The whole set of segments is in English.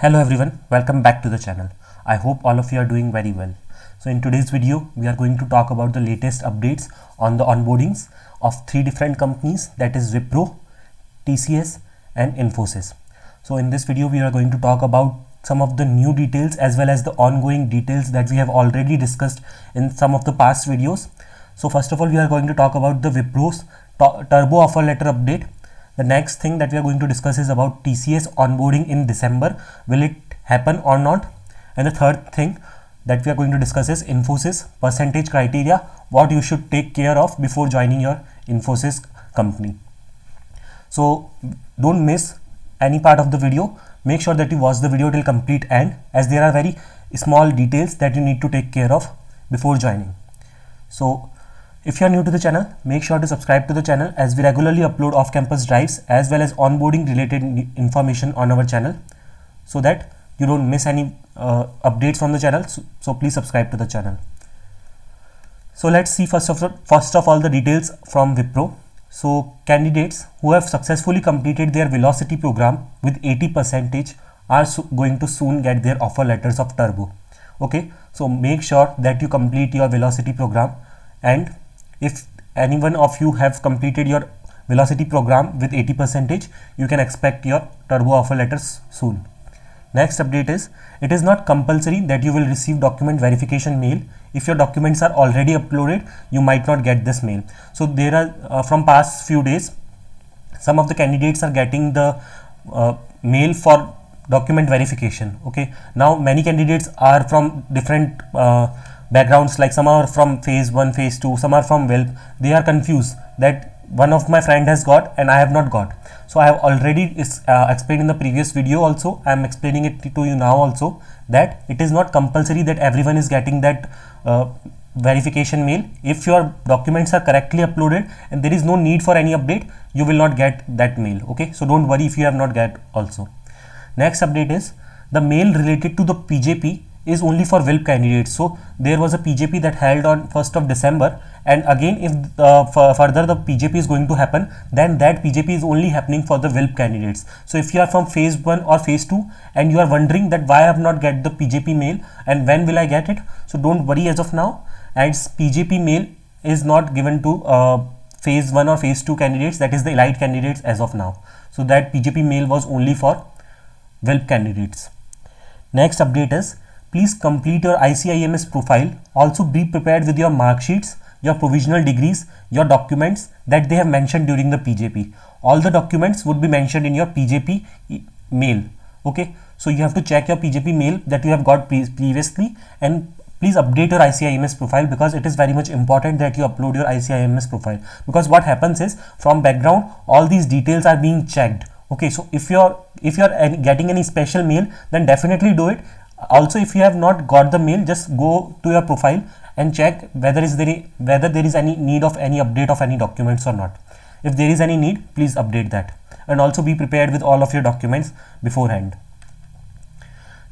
Hello everyone, welcome back to the channel. I hope all of you are doing very well. So in today's video, we are going to talk about the latest updates on the onboardings of three different companies that is Wipro, TCS and Infosys. So in this video, we are going to talk about some of the new details as well as the ongoing details that we have already discussed in some of the past videos. So first of all, we are going to talk about the Wipro's turbo offer letter update the next thing that we are going to discuss is about TCS onboarding in December. Will it happen or not? And the third thing that we are going to discuss is Infosys percentage criteria, what you should take care of before joining your Infosys company. So don't miss any part of the video. Make sure that you watch the video till complete end as there are very small details that you need to take care of before joining. So if you are new to the channel, make sure to subscribe to the channel as we regularly upload off-campus drives as well as onboarding related information on our channel so that you don't miss any uh, updates from the channel. So, so, please subscribe to the channel. So let's see first of, all, first of all the details from Wipro. So candidates who have successfully completed their velocity program with 80 percentage are so going to soon get their offer letters of Turbo. Okay, so make sure that you complete your velocity program and if any one of you have completed your velocity program with 80 percentage you can expect your turbo offer letters soon next update is it is not compulsory that you will receive document verification mail if your documents are already uploaded you might not get this mail so there are uh, from past few days some of the candidates are getting the uh, mail for document verification okay now many candidates are from different uh, backgrounds like some are from phase 1 phase 2 some are from whelp they are confused that one of my friend has got and I have not got so I have already is, uh, explained in the previous video also I am explaining it to you now also that it is not compulsory that everyone is getting that uh, verification mail if your documents are correctly uploaded and there is no need for any update you will not get that mail okay so don't worry if you have not got also next update is the mail related to the PJP is only for whelp candidates. So there was a PJP that held on 1st of December and again if uh, further the PJP is going to happen then that PJP is only happening for the whelp candidates. So if you are from phase 1 or phase 2 and you are wondering that why I have not get the PJP mail and when will I get it. So don't worry as of now as PJP mail is not given to uh, phase 1 or phase 2 candidates that is the elite candidates as of now. So that PJP mail was only for whelp candidates. Next update is Please complete your ICIMS profile. Also be prepared with your mark sheets, your provisional degrees, your documents that they have mentioned during the PJP. All the documents would be mentioned in your PJP mail. Okay, so you have to check your PJP mail that you have got pre previously and please update your ICIMS profile because it is very much important that you upload your ICIMS profile because what happens is from background all these details are being checked okay so if you're if you're getting any special mail then definitely do it also if you have not got the mail just go to your profile and check whether is there whether there is any need of any update of any documents or not if there is any need please update that and also be prepared with all of your documents beforehand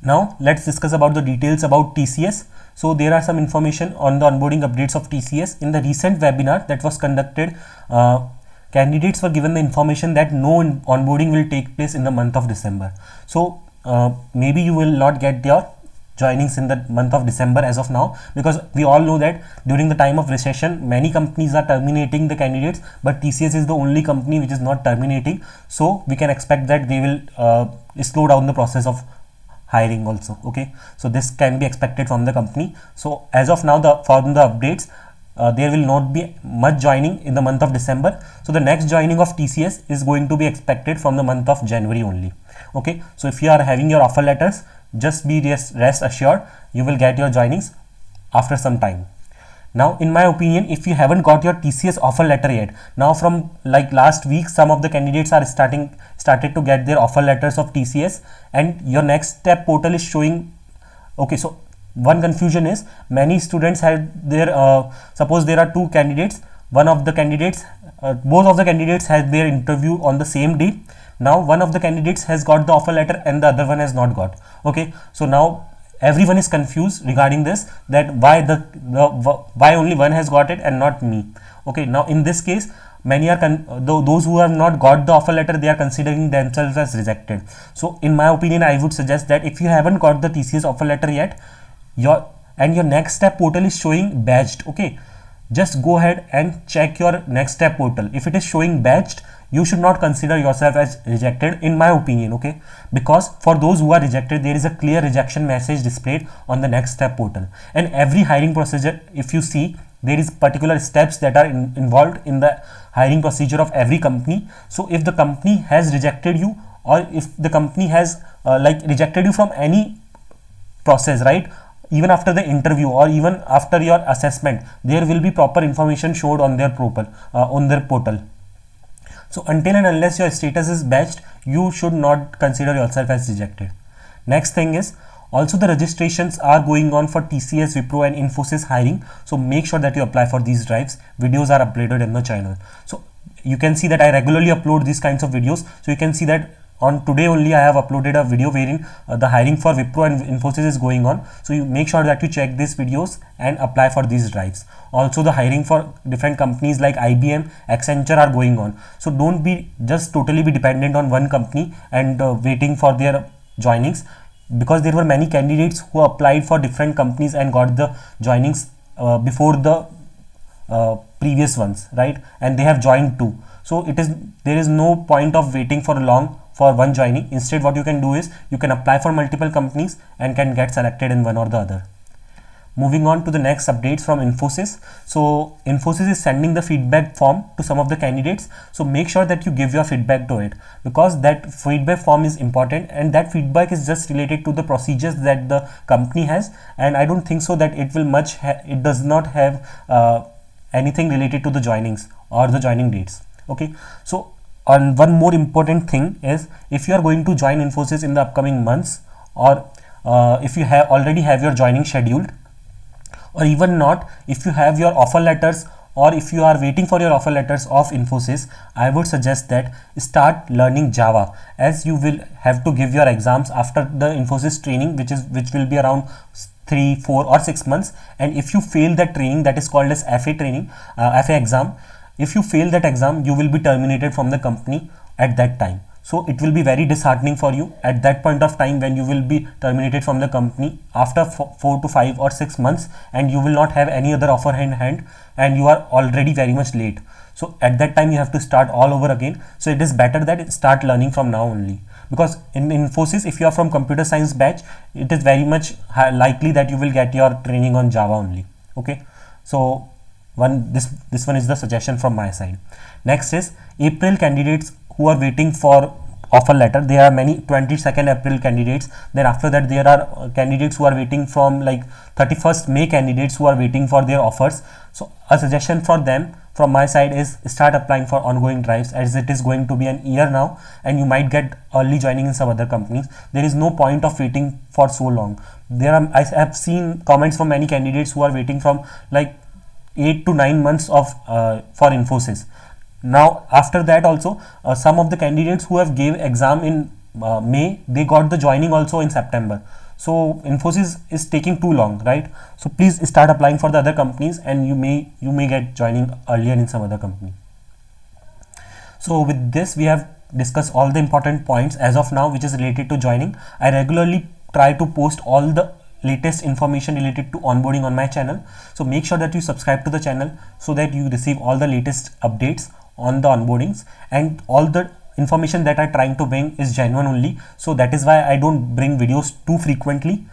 now let's discuss about the details about TCS so there are some information on the onboarding updates of TCS in the recent webinar that was conducted uh, candidates were given the information that no onboarding will take place in the month of December so uh, maybe you will not get your joinings in the month of December as of now because we all know that during the time of recession many companies are terminating the candidates but TCS is the only company which is not terminating so we can expect that they will uh, slow down the process of hiring also okay so this can be expected from the company so as of now the from the updates uh, there will not be much joining in the month of December. So the next joining of TCS is going to be expected from the month of January only. Okay. So if you are having your offer letters, just be rest, rest assured you will get your joinings after some time. Now in my opinion, if you haven't got your TCS offer letter yet, now from like last week, some of the candidates are starting started to get their offer letters of TCS and your next step portal is showing okay so one confusion is many students have their uh, suppose there are two candidates one of the candidates uh, both of the candidates had their interview on the same day now one of the candidates has got the offer letter and the other one has not got okay so now everyone is confused regarding this that why the, the why only one has got it and not me okay now in this case many are th those who have not got the offer letter they are considering themselves as rejected so in my opinion i would suggest that if you haven't got the tcs offer letter yet your and your next step portal is showing badged okay just go ahead and check your next step portal if it is showing badged you should not consider yourself as rejected in my opinion okay because for those who are rejected there is a clear rejection message displayed on the next step portal and every hiring procedure if you see there is particular steps that are in, involved in the hiring procedure of every company so if the company has rejected you or if the company has uh, like rejected you from any process right even after the interview or even after your assessment there will be proper information showed on their portal uh, on their portal so until and unless your status is batched you should not consider yourself as rejected next thing is also the registrations are going on for TCS, Wipro and Infosys hiring. So make sure that you apply for these drives. Videos are uploaded in the channel. So you can see that I regularly upload these kinds of videos. So you can see that on today only I have uploaded a video wherein uh, the hiring for Wipro and Infosys is going on. So you make sure that you check these videos and apply for these drives. Also the hiring for different companies like IBM, Accenture are going on. So don't be just totally be dependent on one company and uh, waiting for their joinings because there were many candidates who applied for different companies and got the joinings uh, before the uh, previous ones right and they have joined too so it is there is no point of waiting for long for one joining. Instead, what you can do is you can apply for multiple companies and can get selected in one or the other. Moving on to the next updates from Infosys. So Infosys is sending the feedback form to some of the candidates. So make sure that you give your feedback to it because that feedback form is important and that feedback is just related to the procedures that the company has. And I don't think so that it will much, it does not have uh, anything related to the joinings or the joining dates. Okay. So and one more important thing is if you are going to join Infosys in the upcoming months or uh, if you have already have your joining scheduled or even not if you have your offer letters or if you are waiting for your offer letters of Infosys, I would suggest that start learning Java as you will have to give your exams after the Infosys training which is which will be around three, four or six months. And if you fail that training that is called as FA training, uh, FA exam, if you fail that exam you will be terminated from the company at that time so it will be very disheartening for you at that point of time when you will be terminated from the company after four to five or six months and you will not have any other offer in hand and you are already very much late so at that time you have to start all over again so it is better that start learning from now only because in Infosys, if you are from computer science batch, it is very much likely that you will get your training on Java only. Okay. So one this this one is the suggestion from my side next is april candidates who are waiting for offer letter there are many 22nd april candidates then after that there are uh, candidates who are waiting from like 31st may candidates who are waiting for their offers so a suggestion for them from my side is start applying for ongoing drives as it is going to be an year now and you might get early joining in some other companies there is no point of waiting for so long there are i have seen comments from many candidates who are waiting from like 8 to 9 months of uh, for Infosys. Now after that also uh, some of the candidates who have gave exam in uh, May they got the joining also in September. So Infosys is taking too long right. So please start applying for the other companies and you may you may get joining earlier in some other company. So with this we have discussed all the important points as of now which is related to joining. I regularly try to post all the latest information related to onboarding on my channel so make sure that you subscribe to the channel so that you receive all the latest updates on the onboardings and all the information that i try trying to bring is genuine only so that is why I don't bring videos too frequently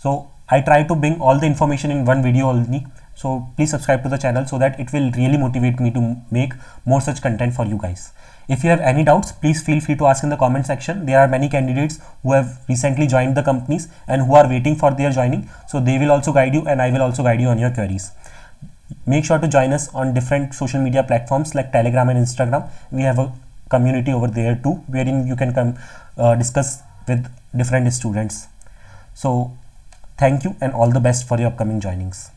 so I try to bring all the information in one video only so please subscribe to the channel so that it will really motivate me to make more such content for you guys if you have any doubts, please feel free to ask in the comment section. There are many candidates who have recently joined the companies and who are waiting for their joining. So they will also guide you and I will also guide you on your queries. Make sure to join us on different social media platforms like Telegram and Instagram. We have a community over there too, wherein you can come uh, discuss with different students. So thank you and all the best for your upcoming joinings.